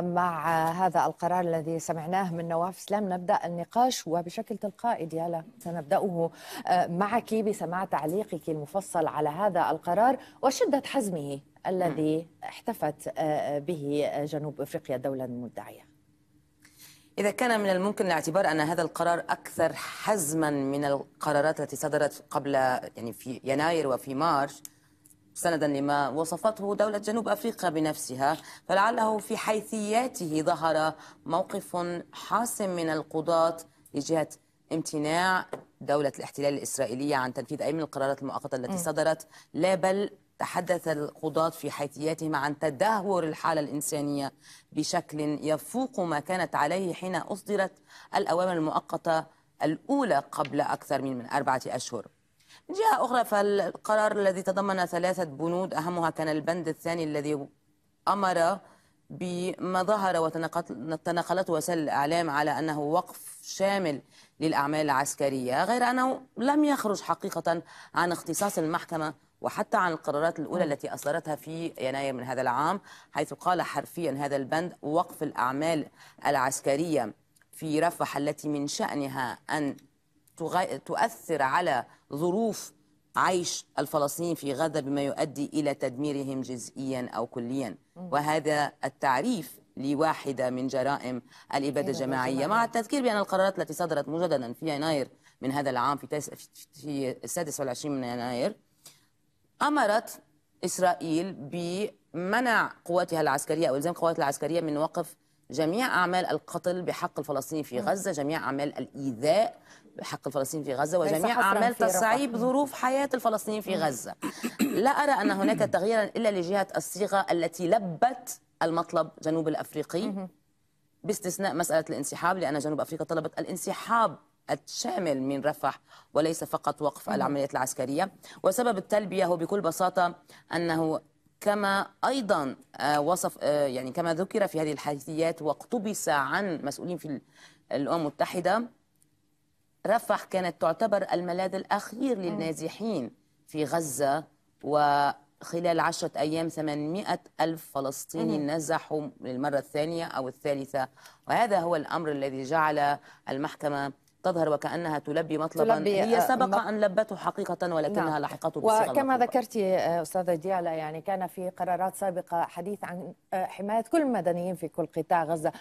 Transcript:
مع هذا القرار الذي سمعناه من نواف سلام نبدا النقاش وبشكل تلقائي ديالا سنبداه آه، معك بسماع تعليقك المفصل على هذا القرار وشده حزمه الذي نعم. احتفت آه، به جنوب افريقيا دوله مدعيه. إذا كان من الممكن الاعتبار أن هذا القرار أكثر حزما من القرارات التي صدرت قبل يعني في يناير وفي مارش سندا لما وصفته دولة جنوب أفريقيا بنفسها فلعله في حيثياته ظهر موقف حاسم من القضاة لجهة امتناع دولة الاحتلال الإسرائيلية عن تنفيذ أي من القرارات المؤقتة التي صدرت لا بل تحدث القضاة في حيثياتهم عن تدهور الحالة الإنسانية بشكل يفوق ما كانت عليه حين أصدرت الأوامر المؤقتة الأولى قبل أكثر من, من أربعة أشهر من جهة أخرى فالقرار الذي تضمن ثلاثة بنود أهمها كان البند الثاني الذي أمر بما ظهر وتناقلته وسائل الإعلام على أنه وقف شامل للأعمال العسكرية غير أنه لم يخرج حقيقة عن اختصاص المحكمة وحتى عن القرارات الأولى التي أصدرتها في يناير من هذا العام حيث قال حرفيا هذا البند وقف الأعمال العسكرية في رفح التي من شأنها أن تؤثر على ظروف عيش الفلسطينيين في غزة بما يؤدي إلى تدميرهم جزئيا أو كليا وهذا التعريف لواحدة من جرائم الإبادة الجماعية مع التذكير بأن القرارات التي صدرت مجددا في يناير من هذا العام في, في 26 من يناير أمرت إسرائيل بمنع قواتها العسكرية أو إلزام قواتها العسكرية من وقف جميع أعمال القتل بحق الفلسطينيين في غزة جميع أعمال الإيذاء بحق الفلسطينيين في غزة وجميع أعمال تصعيب ظروف حياة الفلسطينيين في غزة لا أرى أن هناك تغييرا إلا لجهة الصيغة التي لبت المطلب جنوب الأفريقي باستثناء مسألة الانسحاب لأن جنوب أفريقيا طلبت الانسحاب الشامل من رفح وليس فقط وقف العمليات العسكرية وسبب التلبية هو بكل بساطة أنه كما ايضا آه، وصف آه، يعني كما ذكر في هذه الحديثيات واقتبس عن مسؤولين في الامم المتحده رفح كانت تعتبر الملاذ الاخير للنازحين في غزه وخلال عشرة أيام 800 ألف فلسطيني نزحوا للمرة الثانية أو الثالثة وهذا هو الأمر الذي جعل المحكمة تظهر وكأنها تلبي مطلبا تلبي هي آه، سبق أن لبته حقيقة ولكنها نعم. لحقته بصيغة وكما ذكرت آه، أستاذة ديالا يعني كان في قرارات سابقة حديث عن آه، حماية كل المدنيين في كل قطاع غزة